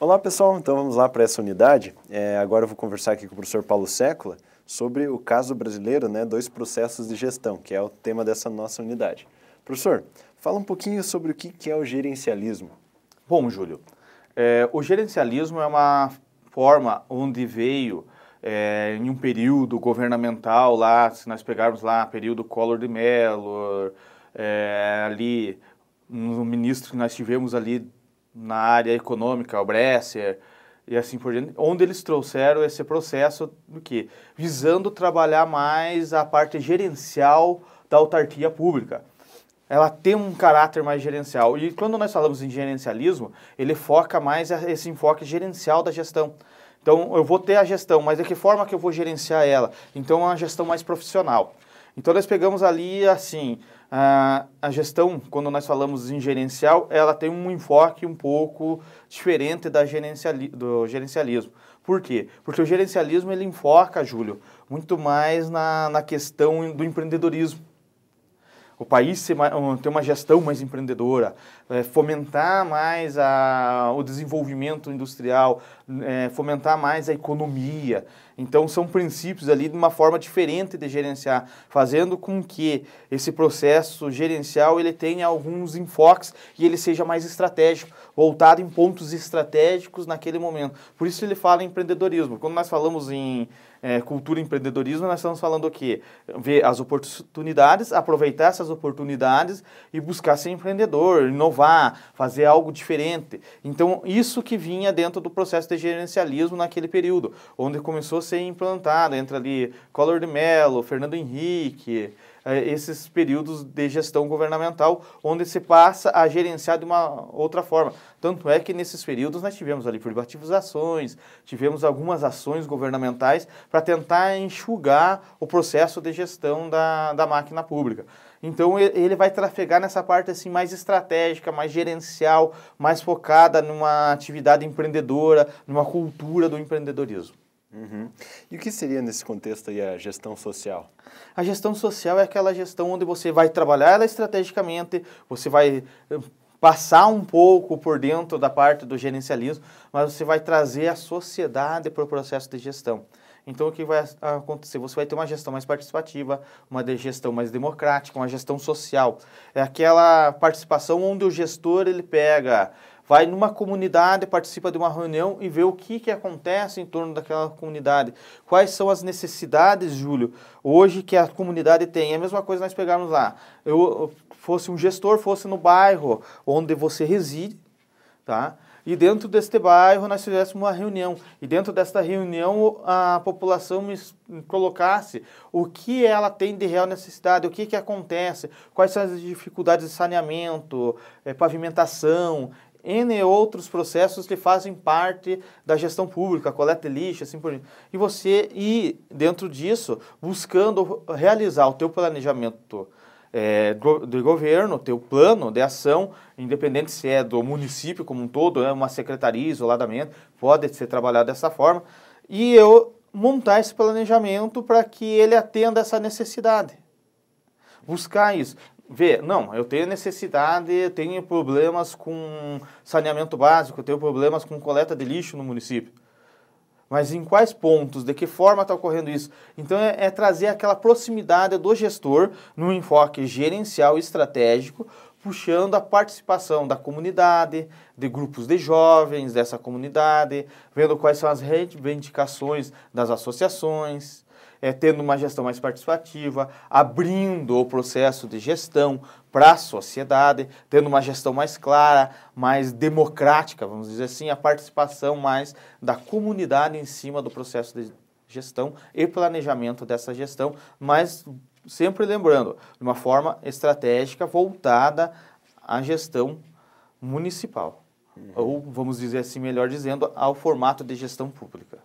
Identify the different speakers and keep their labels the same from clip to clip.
Speaker 1: Olá pessoal, então vamos lá para essa unidade. É, agora eu vou conversar aqui com o professor Paulo Sécula sobre o caso brasileiro, né, dois processos de gestão, que é o tema dessa nossa unidade. Professor, fala um pouquinho sobre o que é o gerencialismo. Bom, Júlio, é, o gerencialismo é uma forma onde veio é, em um período governamental lá, se nós pegarmos lá período Collor de Mello, é, ali um ministro que nós tivemos ali na área econômica, o Bresser e assim por diante, onde eles trouxeram esse processo do que visando trabalhar mais a parte gerencial da autarquia pública. Ela tem um caráter mais gerencial. E quando nós falamos em gerencialismo, ele foca mais esse enfoque gerencial da gestão. Então, eu vou ter a gestão, mas de que forma que eu vou gerenciar ela? Então, é uma gestão mais profissional. Então nós pegamos ali assim, a, a gestão, quando nós falamos em gerencial, ela tem um enfoque um pouco diferente da gerenciali do gerencialismo. Por quê? Porque o gerencialismo ele enfoca, Júlio, muito mais na, na questão do empreendedorismo. O país tem uma gestão mais empreendedora, é, fomentar mais a, o desenvolvimento industrial, é, fomentar mais a economia. Então, são princípios ali de uma forma diferente de gerenciar, fazendo com que esse processo gerencial ele tenha alguns enfoques e ele seja mais estratégico, voltado em pontos estratégicos naquele momento. Por isso ele fala em empreendedorismo. Quando nós falamos em é, cultura e empreendedorismo, nós estamos falando o quê? Ver as oportunidades, aproveitar essas oportunidades e buscar ser empreendedor, inovar inovar, fazer algo diferente. Então, isso que vinha dentro do processo de gerencialismo naquele período, onde começou a ser implantado, entra ali Collor de Mello, Fernando Henrique, eh, esses períodos de gestão governamental, onde se passa a gerenciar de uma outra forma. Tanto é que nesses períodos nós tivemos ali privatizações, tivemos algumas ações governamentais para tentar enxugar o processo de gestão da, da máquina pública. Então ele vai trafegar nessa parte assim mais estratégica, mais gerencial, mais focada numa atividade empreendedora, numa cultura do empreendedorismo. Uhum. E o que seria nesse contexto aí a gestão social? A gestão social é aquela gestão onde você vai trabalhar ela estrategicamente, você vai passar um pouco por dentro da parte do gerencialismo, mas você vai trazer a sociedade para o processo de gestão. Então, o que vai acontecer? Você vai ter uma gestão mais participativa, uma gestão mais democrática, uma gestão social. É aquela participação onde o gestor ele pega vai numa comunidade, participa de uma reunião e vê o que, que acontece em torno daquela comunidade. Quais são as necessidades, Júlio, hoje que a comunidade tem. É a mesma coisa nós pegarmos lá. Ah, eu fosse um gestor, fosse no bairro onde você reside, tá? E dentro deste bairro nós fizéssemos uma reunião. E dentro desta reunião a população me colocasse o que ela tem de real necessidade, o que, que acontece, quais são as dificuldades de saneamento, eh, pavimentação, N outros processos que fazem parte da gestão pública, coleta de lixo, assim por diante. E você ir dentro disso, buscando realizar o teu planejamento é, eh, do governo, teu plano de ação, independente se é do município como um todo, é uma secretaria isoladamente, pode ser trabalhado dessa forma, e eu montar esse planejamento para que ele atenda essa necessidade. Buscar isso ver, não, eu tenho necessidade, eu tenho problemas com saneamento básico, eu tenho problemas com coleta de lixo no município. Mas em quais pontos, de que forma está ocorrendo isso? Então é, é, trazer aquela proximidade do gestor no enfoque gerencial e estratégico, puxando a participação da comunidade, de grupos de jovens dessa comunidade, vendo quais são as reivindicações das associações é, tendo uma gestão mais participativa, abrindo o processo de gestão para a sociedade, tendo uma gestão mais clara, mais democrática, vamos dizer assim, a participação mais da comunidade em cima do processo de gestão e planejamento dessa gestão, mas sempre lembrando, de uma forma estratégica voltada à gestão municipal, uhum. ou vamos dizer assim, melhor dizendo, ao formato de gestão pública.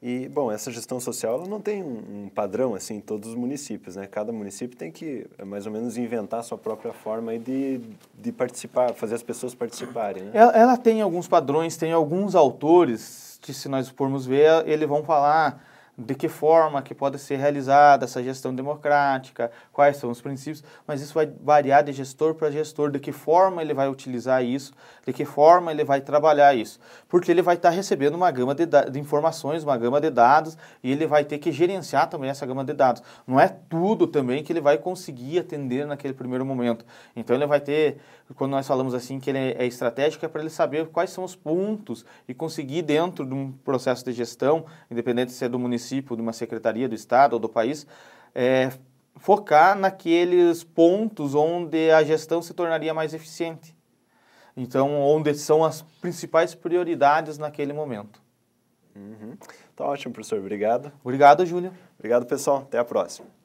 Speaker 1: E, bom, essa gestão social não tem um, um, padrão assim em todos os municípios, né? Cada município tem que, é mais ou menos, inventar a sua própria forma de, de participar, fazer as pessoas participarem, né? ela, ela, tem alguns padrões, tem alguns autores que, se nós formos ver, eles vão falar de que forma que pode ser realizada essa gestão democrática, quais são os princípios, mas isso vai variar de gestor para gestor, de que forma ele vai utilizar isso, de que forma ele vai trabalhar isso, porque ele vai estar tá recebendo uma gama de, de, informações, uma gama de dados, e ele vai ter que gerenciar também essa gama de dados. Não é tudo também que ele vai conseguir atender naquele primeiro momento. Então ele vai ter, quando nós falamos assim que ele é estratégico, é para ele saber quais são os pontos e conseguir dentro de um processo de gestão, independente se é do município, município, de uma secretaria do Estado ou do país, é, focar naqueles pontos onde a gestão se tornaria mais eficiente. Então, onde são as principais prioridades naquele momento. Uhum. Tá ótimo, professor. Obrigado. Obrigado, Júlio. Obrigado, pessoal. Até a próxima.